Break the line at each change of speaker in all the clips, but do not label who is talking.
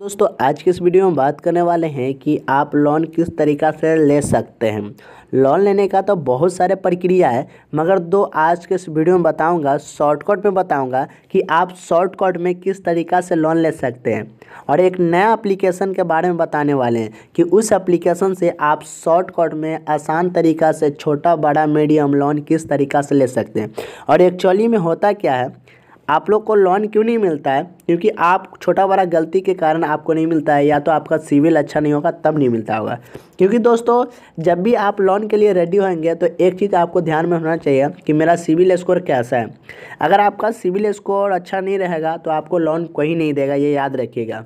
दोस्तों आज के इस वीडियो में बात करने वाले हैं कि आप लोन किस तरीका से ले सकते हैं लोन लेने का तो बहुत सारे प्रक्रिया है मगर दो आज के इस वीडियो में बताऊंगा शॉर्टकट में बताऊंगा कि आप शॉर्टकट में किस तरीका से लोन ले सकते हैं और एक नया एप्लीकेशन के बारे में बताने वाले हैं कि उस एप्लीकेशन से आप शॉर्टकट में आसान तरीका से छोटा बड़ा मीडियम लोन किस तरीका से ले सकते हैं और एक्चुअली में होता क्या है आप लोग को लोन क्यों नहीं मिलता है क्योंकि आप छोटा बड़ा गलती के कारण आपको नहीं मिलता है या तो आपका सिविल अच्छा नहीं होगा तब नहीं मिलता होगा क्योंकि दोस्तों जब भी आप लोन के लिए रेडी होंगे तो एक चीज़ आपको ध्यान में होना चाहिए कि मेरा सिविल स्कोर कैसा है अगर आपका सिविल स्कोर अच्छा नहीं रहेगा तो आपको लोन कोई नहीं देगा ये याद रखिएगा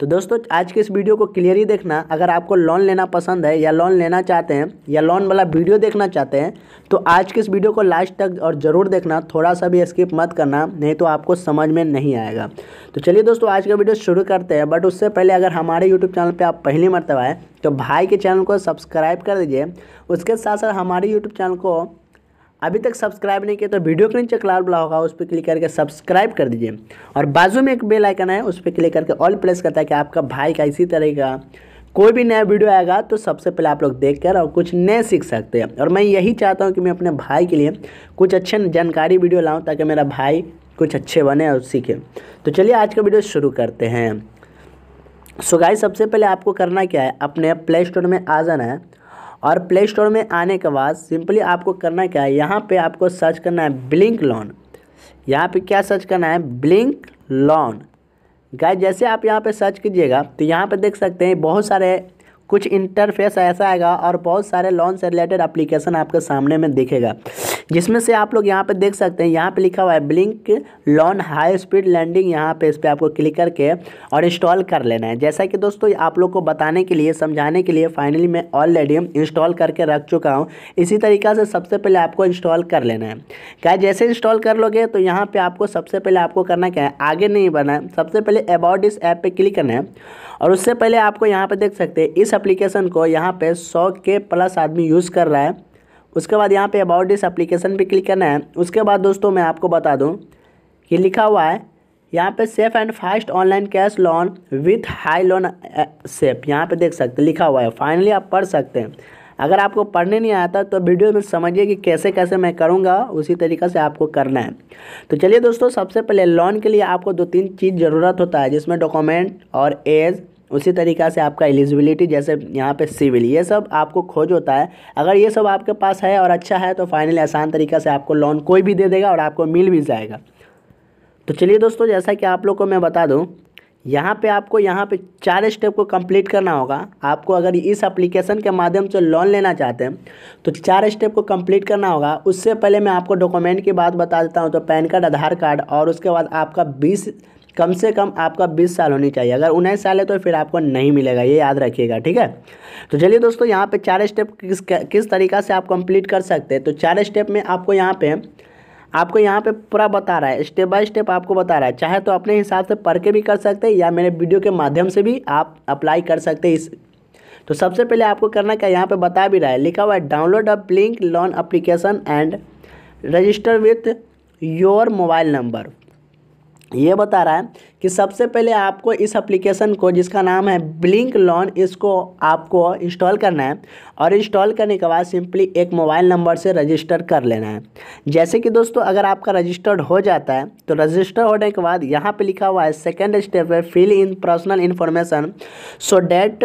तो दोस्तों आज के इस वीडियो को क्लियरली देखना अगर आपको लोन लेना पसंद है या लोन लेना चाहते हैं या लोन वाला वीडियो देखना चाहते हैं तो आज के इस वीडियो को लास्ट तक और ज़रूर देखना थोड़ा सा भी स्किप मत करना नहीं तो आपको समझ में नहीं आएगा तो चलिए दोस्तों आज का वीडियो शुरू करते हैं बट उससे पहले अगर हमारे यूट्यूब चैनल पर आप पहली मरतबा है तो भाई के चैनल को सब्सक्राइब कर दीजिए उसके साथ साथ हमारे यूट्यूब चैनल को अभी तक सब्सक्राइब नहीं किया तो वीडियो के नीचे लाल बुला होगा उस पर क्लिक करके सब्सक्राइब कर दीजिए और बाजू में एक बेल आइकन है उस पर क्लिक करके ऑल प्रेस करता है कि आपका भाई का इसी तरह का कोई भी नया वीडियो आएगा तो सबसे पहले आप लोग देख कर और कुछ नए सीख सकते हैं और मैं यही चाहता हूँ कि मैं अपने भाई के लिए कुछ अच्छे जानकारी वीडियो लाऊँ ताकि मेरा भाई कुछ अच्छे बने और सीखे तो चलिए आज का वीडियो शुरू करते हैं सो गाइस सबसे पहले आपको करना क्या है अपने प्ले स्टोर में आ जाना है और प्ले स्टोर में आने के बाद सिंपली आपको करना क्या है यहाँ पे आपको सर्च करना है ब्लिंक लॉन यहाँ पे क्या सर्च करना है ब्लिंक लॉन गाय जैसे आप यहाँ पे सर्च कीजिएगा तो यहाँ पे देख सकते हैं बहुत सारे कुछ इंटरफेस ऐसा आएगा और बहुत सारे लॉन से रिलेटेड अप्लीकेशन आपके सामने में दिखेगा जिसमें से आप लोग यहाँ पे देख सकते हैं यहाँ पे लिखा हुआ है blink loan high speed lending यहाँ पे इस पर आपको क्लिक करके और इंस्टॉल कर लेना है जैसा कि दोस्तों आप लोग को बताने के लिए समझाने के लिए फाइनली मैं ऑलरेडी इंस्टॉल करके रख चुका हूँ इसी तरीका से सबसे पहले आपको इंस्टॉल कर लेना है क्या जैसे इंस्टॉल कर लोगे तो यहाँ पर आपको सबसे पहले आपको करना क्या है आगे नहीं बढ़ना है सबसे पहले अबाउट इस ऐप पर क्लिक करना है और उससे पहले आपको यहाँ पर देख सकते हैं इस अप्लीकेशन को यहाँ पर सौ के प्लस आदमी यूज़ कर रहा है उसके बाद यहाँ पे अबाउट दिस एप्लीकेशन पे क्लिक करना है उसके बाद दोस्तों मैं आपको बता दूँ कि लिखा हुआ है यहाँ पे safe and fast online cash loan with high loan safe यहाँ पे देख सकते लिखा हुआ है फाइनली आप पढ़ सकते हैं अगर आपको पढ़ने नहीं आता तो वीडियो में समझिए कि कैसे कैसे मैं करूँगा उसी तरीके से आपको करना है तो चलिए दोस्तों सबसे पहले लोन के लिए आपको दो तीन चीज़ ज़रूरत होता है जिसमें डॉक्यूमेंट और एज उसी तरीका से आपका एलिजिबिलिटी जैसे यहाँ पे सिविल ये सब आपको खोज होता है अगर ये सब आपके पास है और अच्छा है तो फाइनली आसान तरीका से आपको लोन कोई भी दे देगा और आपको मिल भी जाएगा तो चलिए दोस्तों जैसा कि आप लोग को मैं बता दूँ यहाँ पे आपको यहाँ पे चार स्टेप को कंप्लीट करना होगा आपको अगर इस एप्लीकेशन के माध्यम से लोन लेना चाहते हैं तो चार स्टेप को कंप्लीट करना होगा उससे पहले मैं आपको डॉक्यूमेंट की बात बता देता हूँ तो पैन कार्ड आधार कार्ड और उसके बाद आपका बीस कम से कम आपका बीस साल होनी चाहिए अगर उन्नीस साल है तो फिर आपको नहीं मिलेगा ये याद रखिएगा ठीक है तो चलिए दोस्तों यहाँ पे चार स्टेप किस किस तरीका से आप कंप्लीट कर सकते हैं तो चार स्टेप में आपको यहाँ पे आपको यहाँ पे पूरा बता रहा है स्टेप बाय स्टेप आपको बता रहा है चाहे तो अपने हिसाब से पढ़ के भी कर सकते हैं या मेरे वीडियो के माध्यम से भी आप अप्लाई कर सकते हैं इस तो सबसे पहले आपको करना क्या यहाँ पर बता भी रहा है लिखा हुआ है download a blink loan application and register with your mobile number ये बता रहा है कि सबसे पहले आपको इस एप्लीकेशन को जिसका नाम है ब्लिंक लॉन इसको आपको इंस्टॉल करना है और इंस्टॉल करने के बाद सिंपली एक मोबाइल नंबर से रजिस्टर कर लेना है जैसे कि दोस्तों अगर आपका रजिस्टर्ड हो जाता है तो रजिस्टर होने के बाद यहाँ पे लिखा हुआ है सेकेंड स्टेप है fill in personal information so that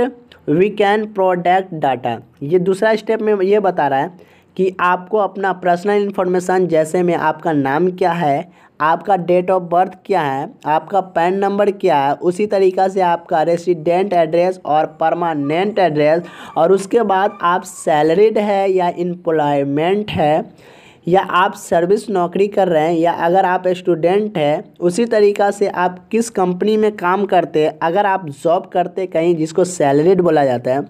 we can product data ये दूसरा स्टेप में ये बता रहा है कि आपको अपना पर्सनल इन्फॉर्मेशन जैसे में आपका नाम क्या है आपका डेट ऑफ बर्थ क्या है आपका पैन नंबर क्या है उसी तरीका से आपका रेसिडेंट एड्रेस और परमानेंट एड्रेस और उसके बाद आप सैलरीड है या इम्प्लॉयमेंट है या आप सर्विस नौकरी कर रहे हैं या अगर आप स्टूडेंट हैं उसी तरीका से आप किस कंपनी में काम करते हैं अगर आप जॉब करते कहीं जिसको सैलरीड बोला जाता है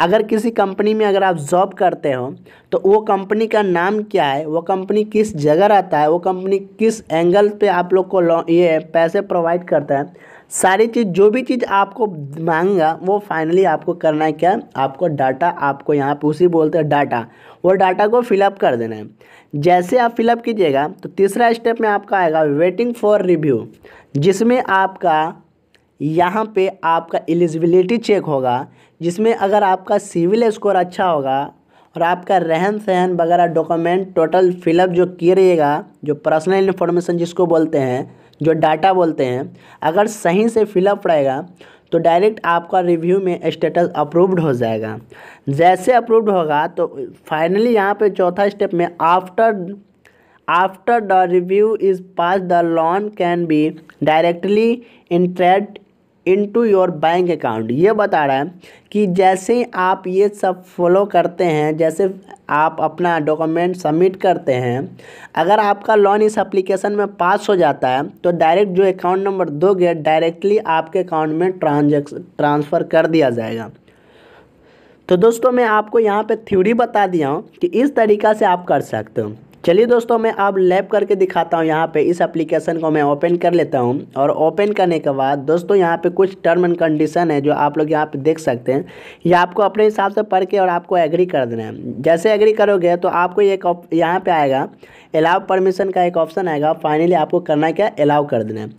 अगर किसी कंपनी में अगर आप जॉब करते हो तो वो कंपनी का नाम क्या है वो कंपनी किस जगह रहता है वो कंपनी किस एंगल पे आप लोग को ये पैसे प्रोवाइड करता है सारी चीज़ जो भी चीज़ आपको मांगेगा वो फाइनली आपको करना है क्या आपको डाटा आपको यहाँ पे उसी बोलते हैं डाटा वो डाटा को फिलअप कर देना है जैसे आप फिलअप कीजिएगा तो तीसरा स्टेप में आपका आएगा वेटिंग फॉर रिव्यू जिसमें आपका यहाँ पे आपका एलिजिबिलिटी चेक होगा जिसमें अगर आपका सिविल स्कोर अच्छा होगा और आपका रहन सहन वगैरह डॉक्यूमेंट टोटल फिलअप जो किए रहिएगा जो पर्सनल इन्फॉर्मेशन जिसको बोलते हैं जो डाटा बोलते हैं अगर सही से फिलअप रहेगा तो डायरेक्ट आपका रिव्यू में स्टेटस अप्रूव्ड हो जाएगा जैसे अप्रूव्ड होगा तो फाइनली यहाँ पे चौथा स्टेप में after after the review is pass the loan can be directly entered into your bank account ये बता रहा है कि जैसे ही आप ये सब फॉलो करते हैं जैसे आप अपना डॉक्यूमेंट सबमिट करते हैं अगर आपका लोन इस एप्लीकेशन में पास हो जाता है तो डायरेक्ट जो अकाउंट नंबर दोगे डायरेक्टली आपके अकाउंट में ट्रांजेक्स ट्रांसफ़र कर दिया जाएगा तो दोस्तों मैं आपको यहाँ पे थ्योरी बता दिया हूँ कि इस तरीका से आप कर सकते हो चलिए दोस्तों मैं आप लैब करके दिखाता हूँ यहाँ पे इस एप्लीकेशन को मैं ओपन कर लेता हूँ और ओपन करने के बाद दोस्तों यहाँ पे कुछ टर्म एंड कंडीशन है जो आप लोग यहाँ पे देख सकते हैं ये आपको अपने हिसाब से पढ़ के और आपको एग्री कर देना है जैसे एग्री करोगे तो आपको एक यहाँ पर आएगा अलाउ परमिशन का एक ऑप्शन आएगा फाइनली आपको करना क्या अलाउ कर देना है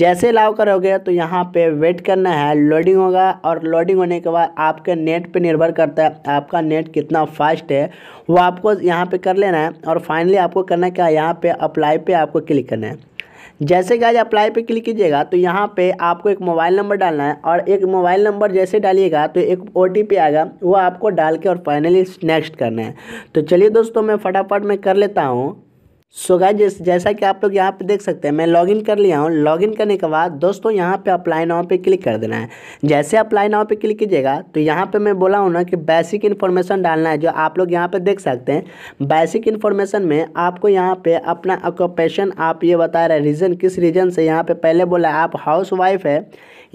जैसे अलाउ करोगे तो यहाँ पे वेट करना है लोडिंग होगा और लोडिंग होने के बाद आपके नेट पे निर्भर करता है आपका नेट कितना फास्ट है वो आपको यहाँ पे कर लेना है और फाइनली आपको करना क्या है यहाँ पर अप्लाई पर आपको क्लिक करना है जैसे आज अप्लाई पे क्लिक कीजिएगा तो यहाँ पे आपको एक मोबाइल नंबर डालना है और एक मोबाइल नंबर जैसे डालिएगा तो एक ओ आएगा वो आपको डाल के और फाइनली नेक्स्ट करना है तो चलिए दोस्तों मैं फटाफट में कर लेता हूँ सो so गाइज जैसा कि आप लोग यहाँ पे देख सकते हैं मैं लॉगिन कर लिया हूँ लॉगिन करने के बाद दोस्तों यहाँ पे अप्लाई नाव पे क्लिक कर देना है जैसे अप्लाई नाव पे क्लिक कीजिएगा तो यहाँ पे मैं बोला हूँ ना कि बेसिक इन्फॉर्मेशन डालना है जो आप लोग यहाँ पे देख सकते हैं बेसिक इन्फॉर्मेशन में आपको यहाँ पर अपना ऑक्यूपेशन आप ये बता रहे हैं रीज़न किस रीज़न से यहाँ पर पहले बोला आप हाउस वाइफ है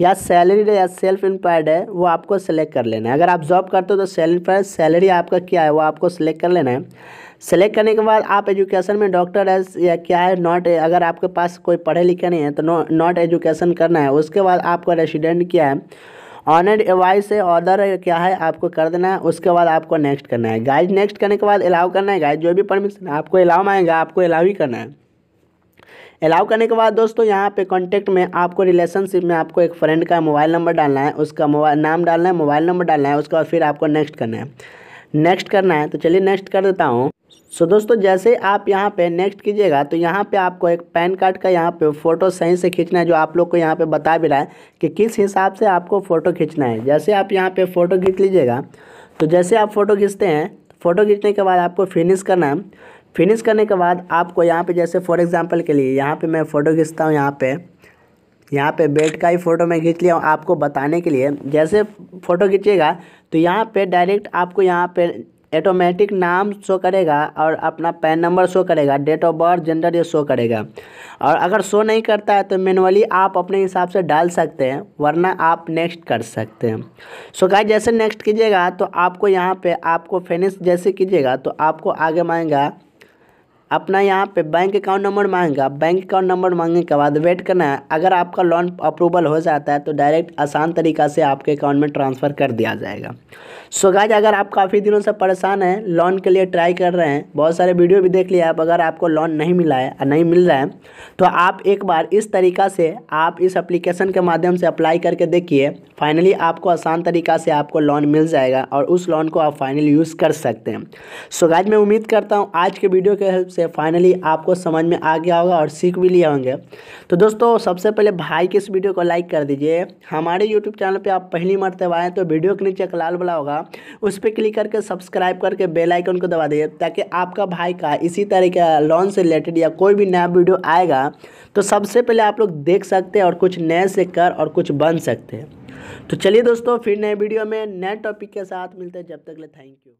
या सैलरीड या सेल्फ एम्प्लॉयड है वो आपको सेलेक्ट कर लेना है अगर आप जॉब करते हो तो सेल्फ एम्प्लॉयड सैलरी आपका क्या है वो आपको सेलेक्ट कर लेना है सेलेक्ट करने के बाद आप एजुकेशन में डॉक्टर है या क्या है नॉट अगर आपके पास कोई पढ़े लिखे नहीं है तो नॉट एजुकेशन करना है उसके बाद आपका रेसिडेंट क्या है ऑनर एवाइस है ऑर्डर क्या है आपको कर देना है उसके बाद आपको नेक्स्ट करना है गाइड नेक्स्ट करने के बाद अलाउ करना है गाइड जो भी परमिशन आपको अलाउ मांगेगा आपको अलाउ ही करना है अलाउ करने के बाद दोस्तों यहाँ पे कॉन्टैक्ट में आपको रिलेशनशिप में आपको एक फ्रेंड का मोबाइल नंबर डालना है उसका मोबाइल नाम डालना है मोबाइल नंबर डालना है उसके बाद फिर आपको नेक्स्ट करना है नेक्स्ट करना है तो चलिए नेक्स्ट कर देता हूँ सो so, दोस्तों जैसे आप यहाँ पे नेक्स्ट कीजिएगा तो यहाँ पे आपको एक पैन कार्ड का यहाँ पे फ़ोटो सही से खींचना है जो आप लोग को यहाँ पे बता भी रहा है कि किस हिसाब से आपको फ़ोटो खींचना है जैसे आप यहाँ पे फ़ोटो खींच लीजिएगा तो जैसे आप फ़ोटो खींचते हैं फ़ोटो खींचने के बाद आपको फिनिश करना है फिनिश करने के बाद आपको यहाँ पे जैसे फॉर एग्जांपल के लिए यहाँ पे मैं फ़ोटो खींचता हूँ यहाँ पे यहाँ पे बेड का ही फ़ोटो मैं खींच लिया हूँ आपको बताने के लिए जैसे फ़ोटो खींचेगा तो यहाँ पे डायरेक्ट आपको यहाँ पे ऑटोमेटिक नाम शो करेगा और अपना पैन नंबर शो करेगा डेट ऑफ बर्थ जेंडर ये शो करेगा और अगर शो नहीं करता है तो मैनुअली आप अपने हिसाब से डाल सकते हैं वरना आप नेक्स्ट कर सकते हैं सो गाइस जैसे नेक्स्ट कीजिएगा तो आपको यहाँ पे आपको फिनिश जैसे कीजिएगा तो आपको आगे मांगेगा अपना यहाँ पे बैंक अकाउंट नंबर मांगेगा बैंक अकाउंट नंबर मांगने के बाद वेट करना है अगर आपका लोन अप्रूवल हो जाता है तो डायरेक्ट आसान तरीका से आपके अकाउंट में ट्रांसफ़र कर दिया जाएगा सो गाइज अगर आप काफ़ी दिनों से परेशान हैं लोन के लिए ट्राई कर रहे हैं बहुत सारे वीडियो भी देख लिया आप अगर आपको लोन नहीं मिला है नहीं मिल रहा है तो आप एक बार इस तरीका से आप इस अप्लीकेशन के माध्यम से अप्लाई करके देखिए फाइनली आपको आसान तरीका से आपको लोन मिल जाएगा और उस लोन को आप फाइनली यूज़ कर सकते हैं सो गाइज मैं उम्मीद करता हूँ आज के वीडियो के हेल्प से फाइनली आपको समझ में आ गया होगा और सीख भी लिया होंगे तो दोस्तों सबसे पहले भाई के इस वीडियो को लाइक कर दीजिए हमारे यूट्यूब चैनल पर आप पहली मरते आएँ तो वीडियो के नीचे एक लाल बला होगा उस पर क्लिक करके सब्सक्राइब करके बेलाइकन को दबा दीजिए ताकि आपका भाई का इसी तरह का लोन से रिलेटेड या कोई भी नया वीडियो आएगा तो सबसे पहले आप लोग देख सकते हैं और कुछ नए से कर और कुछ बन सकते हैं तो चलिए दोस्तों फिर नए वीडियो में नए टॉपिक के साथ मिलते हैं जब तक ले थैंक यू